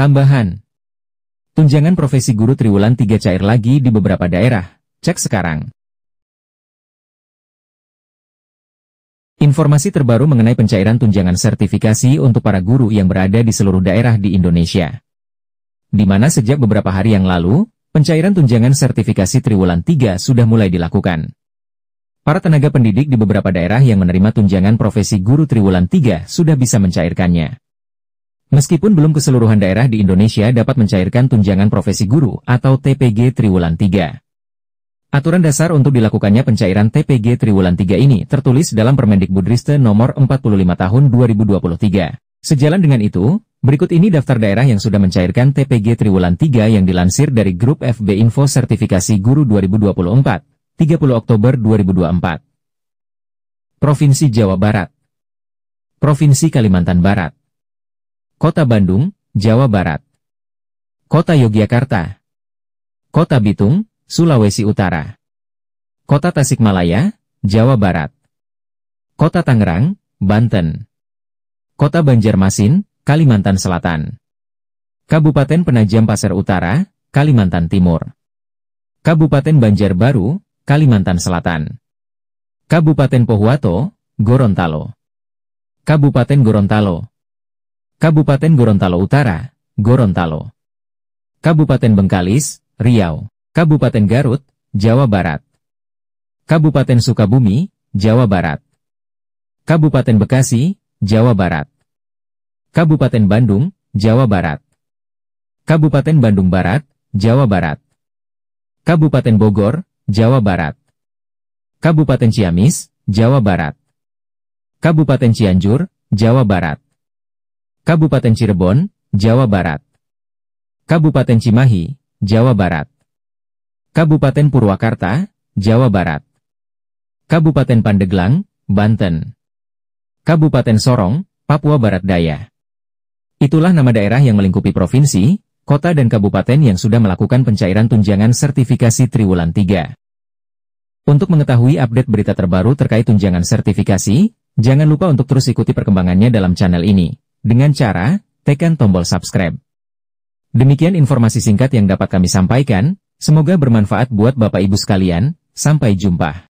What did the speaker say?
Tambahan. Tunjangan profesi guru triwulan 3 cair lagi di beberapa daerah. Cek sekarang. Informasi terbaru mengenai pencairan tunjangan sertifikasi untuk para guru yang berada di seluruh daerah di Indonesia. Di mana sejak beberapa hari yang lalu, pencairan tunjangan sertifikasi triwulan 3 sudah mulai dilakukan. Para tenaga pendidik di beberapa daerah yang menerima tunjangan profesi guru triwulan 3 sudah bisa mencairkannya. Meskipun belum keseluruhan daerah di Indonesia dapat mencairkan tunjangan profesi guru atau TPG Triwulan 3. Aturan dasar untuk dilakukannya pencairan TPG Triwulan 3 ini tertulis dalam Permendikbudriste nomor 45 tahun 2023. Sejalan dengan itu, berikut ini daftar daerah yang sudah mencairkan TPG Triwulan 3 yang dilansir dari grup FB Info Sertifikasi Guru 2024, 30 Oktober 2024. Provinsi Jawa Barat Provinsi Kalimantan Barat Kota Bandung, Jawa Barat. Kota Yogyakarta. Kota Bitung, Sulawesi Utara. Kota Tasikmalaya, Jawa Barat. Kota Tangerang, Banten. Kota Banjarmasin, Kalimantan Selatan. Kabupaten Penajam Pasir Utara, Kalimantan Timur. Kabupaten Banjarbaru, Kalimantan Selatan. Kabupaten Pohuwato, Gorontalo. Kabupaten Gorontalo, Kabupaten Gorontalo Utara, Gorontalo. Kabupaten Bengkalis, Riau. Kabupaten Garut, Jawa Barat. Kabupaten Sukabumi, Jawa Barat. Kabupaten Bekasi, Jawa Barat. Kabupaten Bandung, Jawa Barat. Kabupaten Bandung Barat, Jawa Barat. Kabupaten Bogor, Jawa Barat. Kabupaten Ciamis, Jawa Barat. Kabupaten Cianjur, Jawa Barat. Kabupaten Cirebon, Jawa Barat. Kabupaten Cimahi, Jawa Barat. Kabupaten Purwakarta, Jawa Barat. Kabupaten Pandeglang, Banten. Kabupaten Sorong, Papua Barat Daya. Itulah nama daerah yang melingkupi provinsi, kota dan kabupaten yang sudah melakukan pencairan tunjangan sertifikasi triwulan 3. Untuk mengetahui update berita terbaru terkait tunjangan sertifikasi, jangan lupa untuk terus ikuti perkembangannya dalam channel ini dengan cara tekan tombol subscribe. Demikian informasi singkat yang dapat kami sampaikan, semoga bermanfaat buat Bapak Ibu sekalian, sampai jumpa.